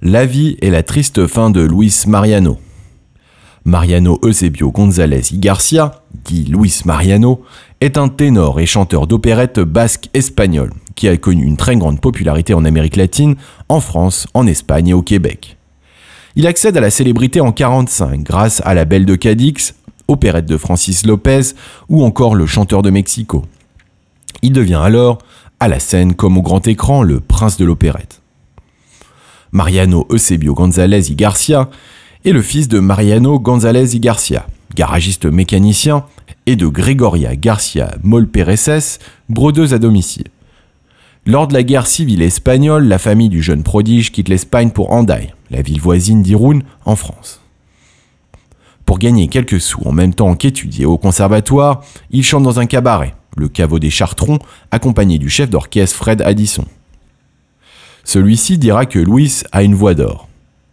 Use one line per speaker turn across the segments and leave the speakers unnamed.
La vie et la triste fin de Luis Mariano. Mariano Eusebio González y Garcia, dit Luis Mariano, est un ténor et chanteur d'opérette basque espagnol qui a connu une très grande popularité en Amérique latine, en France, en Espagne et au Québec. Il accède à la célébrité en 1945 grâce à La Belle de Cadix, opérette de Francis Lopez ou encore Le Chanteur de Mexico. Il devient alors, à la scène comme au grand écran, le prince de l'opérette. Mariano Eusebio González y Garcia, est le fils de Mariano González y Garcia, garagiste mécanicien, et de Gregoria Garcia Molpereces, brodeuse à domicile. Lors de la guerre civile espagnole, la famille du jeune prodige quitte l'Espagne pour Hendaye, la ville voisine d'Irun, en France. Pour gagner quelques sous en même temps qu'étudier au conservatoire, il chante dans un cabaret, le caveau des Chartrons, accompagné du chef d'orchestre Fred Addison. Celui-ci dira que Luis a une voix d'or.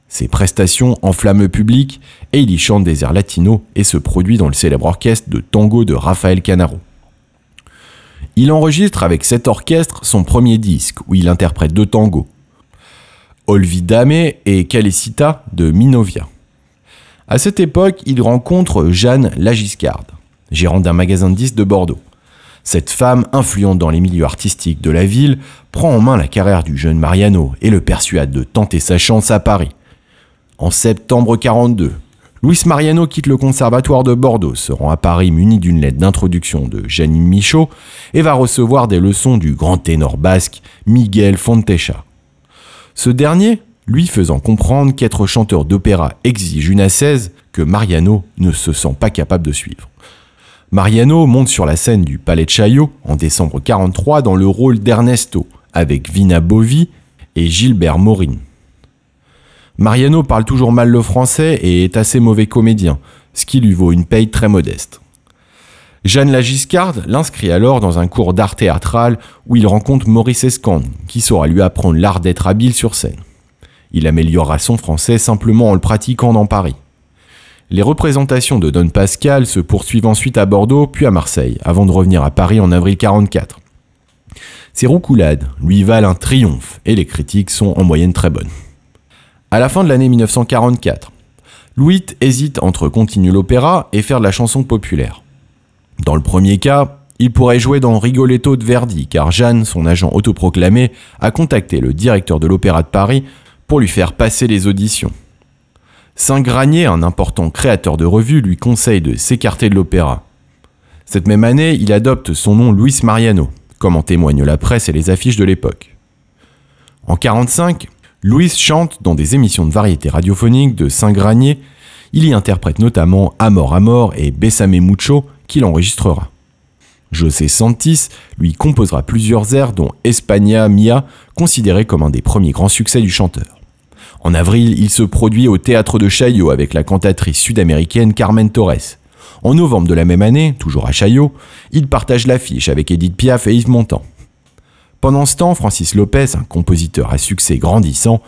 Ses prestations enflamment le public et il y chante des airs latinos et se produit dans le célèbre orchestre de tango de Rafael Canaro. Il enregistre avec cet orchestre son premier disque où il interprète deux tangos, Olvidame et Calicita de Minovia. À cette époque, il rencontre Jeanne Lagiscarde, gérante d'un magasin de disques de Bordeaux. Cette femme, influente dans les milieux artistiques de la ville, prend en main la carrière du jeune Mariano et le persuade de tenter sa chance à Paris. En septembre 42, Luis Mariano quitte le conservatoire de Bordeaux, se rend à Paris muni d'une lettre d'introduction de Janine Michaud et va recevoir des leçons du grand ténor basque Miguel Fontecha. Ce dernier, lui faisant comprendre qu'être chanteur d'opéra exige une assaise que Mariano ne se sent pas capable de suivre. Mariano monte sur la scène du Palais de Chaillot en décembre 1943 dans le rôle d'Ernesto avec Vina Bovi et Gilbert Morin. Mariano parle toujours mal le français et est assez mauvais comédien, ce qui lui vaut une paye très modeste. Jeanne Lagiscarde l'inscrit alors dans un cours d'art théâtral où il rencontre Maurice Escande, qui saura lui apprendre l'art d'être habile sur scène. Il améliorera son français simplement en le pratiquant dans Paris. Les représentations de Don Pascal se poursuivent ensuite à Bordeaux puis à Marseille, avant de revenir à Paris en avril 1944. Ces roucoulades lui valent un triomphe et les critiques sont en moyenne très bonnes. À la fin de l'année 1944, Louis hésite entre continuer l'opéra et faire de la chanson populaire. Dans le premier cas, il pourrait jouer dans Rigoletto de Verdi, car Jeanne, son agent autoproclamé, a contacté le directeur de l'Opéra de Paris pour lui faire passer les auditions. Saint Granier, un important créateur de revues, lui conseille de s'écarter de l'opéra. Cette même année, il adopte son nom Luis Mariano, comme en témoignent la presse et les affiches de l'époque. En 1945, Luis chante dans des émissions de variété radiophonique de Saint-Granier. Il y interprète notamment Amor Amor et Besame Mucho, qu'il enregistrera. José Santis lui composera plusieurs airs, dont Espagna Mia, considéré comme un des premiers grands succès du chanteur. En avril, il se produit au théâtre de Chaillot avec la cantatrice sud-américaine Carmen Torres. En novembre de la même année, toujours à Chaillot, il partage l'affiche avec Edith Piaf et Yves Montand. Pendant ce temps, Francis Lopez, un compositeur à succès grandissant,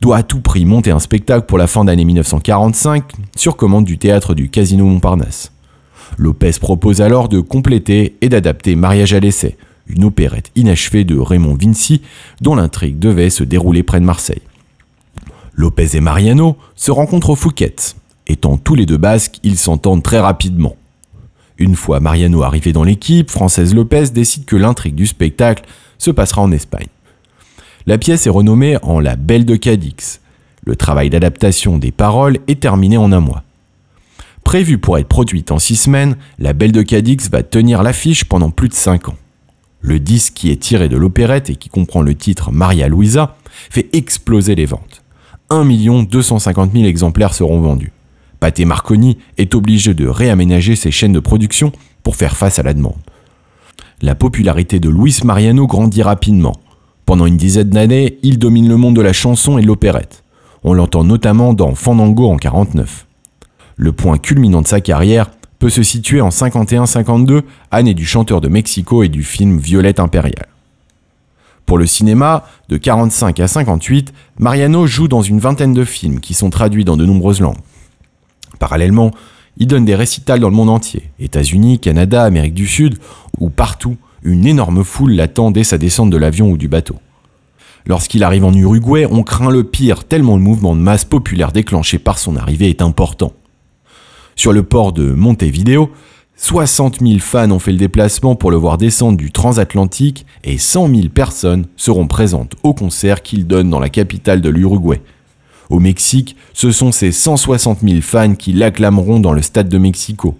doit à tout prix monter un spectacle pour la fin d'année 1945 sur commande du théâtre du Casino Montparnasse. Lopez propose alors de compléter et d'adapter Mariage à l'essai, une opérette inachevée de Raymond Vinci dont l'intrigue devait se dérouler près de Marseille. Lopez et Mariano se rencontrent au Fouquet, Étant tous les deux basques, ils s'entendent très rapidement. Une fois Mariano arrivé dans l'équipe, Française Lopez décide que l'intrigue du spectacle se passera en Espagne. La pièce est renommée en La Belle de Cadix. Le travail d'adaptation des paroles est terminé en un mois. Prévue pour être produite en six semaines, La Belle de Cadix va tenir l'affiche pendant plus de cinq ans. Le disque qui est tiré de l'opérette et qui comprend le titre Maria Luisa fait exploser les ventes. 1 250 000 exemplaires seront vendus. Pathé Marconi est obligé de réaménager ses chaînes de production pour faire face à la demande. La popularité de Luis Mariano grandit rapidement. Pendant une dizaine d'années, il domine le monde de la chanson et de l'opérette. On l'entend notamment dans Fandango en 49. Le point culminant de sa carrière peut se situer en 51-52, année du chanteur de Mexico et du film Violette impériale. Pour le cinéma, de 45 à 58, Mariano joue dans une vingtaine de films qui sont traduits dans de nombreuses langues. Parallèlement, il donne des récitals dans le monde entier, États-Unis, Canada, Amérique du Sud, ou partout, une énorme foule l'attend dès sa descente de l'avion ou du bateau. Lorsqu'il arrive en Uruguay, on craint le pire, tellement le mouvement de masse populaire déclenché par son arrivée est important. Sur le port de Montevideo, 60 000 fans ont fait le déplacement pour le voir descendre du transatlantique et 100 000 personnes seront présentes au concert qu'il donne dans la capitale de l'Uruguay. Au Mexique, ce sont ces 160 000 fans qui l'acclameront dans le stade de Mexico.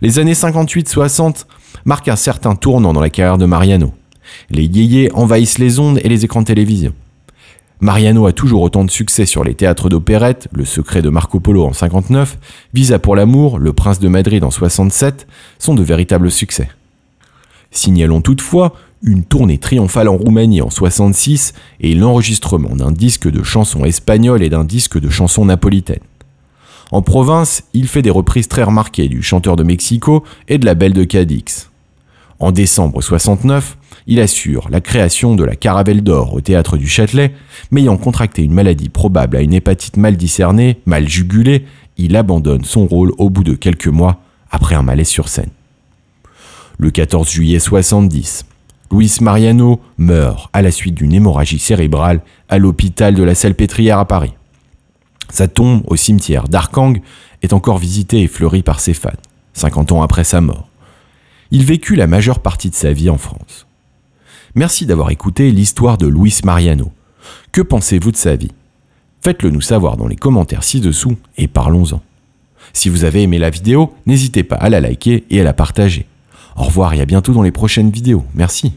Les années 58-60 marquent un certain tournant dans la carrière de Mariano. Les yéyés envahissent les ondes et les écrans de télévision. Mariano a toujours autant de succès sur les théâtres d'opérette, Le secret de Marco Polo en 59, Visa pour l'amour, Le prince de Madrid en 67, sont de véritables succès. Signalons toutefois une tournée triomphale en Roumanie en 66 et l'enregistrement d'un disque de chansons espagnoles et d'un disque de chansons napolitaines. En province, il fait des reprises très remarquées du chanteur de Mexico et de la Belle de Cadix. En décembre 69, il assure la création de la Caravelle d'Or au théâtre du Châtelet, mais ayant contracté une maladie probable à une hépatite mal discernée, mal jugulée, il abandonne son rôle au bout de quelques mois après un malaise sur scène. Le 14 juillet 70, Luis Mariano meurt à la suite d'une hémorragie cérébrale à l'hôpital de la Salpêtrière à Paris. Sa tombe au cimetière d'Arkang est encore visitée et fleurie par ses fans, 50 ans après sa mort il vécut la majeure partie de sa vie en France. Merci d'avoir écouté l'histoire de Luis Mariano. Que pensez-vous de sa vie Faites-le nous savoir dans les commentaires ci-dessous et parlons-en. Si vous avez aimé la vidéo, n'hésitez pas à la liker et à la partager. Au revoir et à bientôt dans les prochaines vidéos. Merci.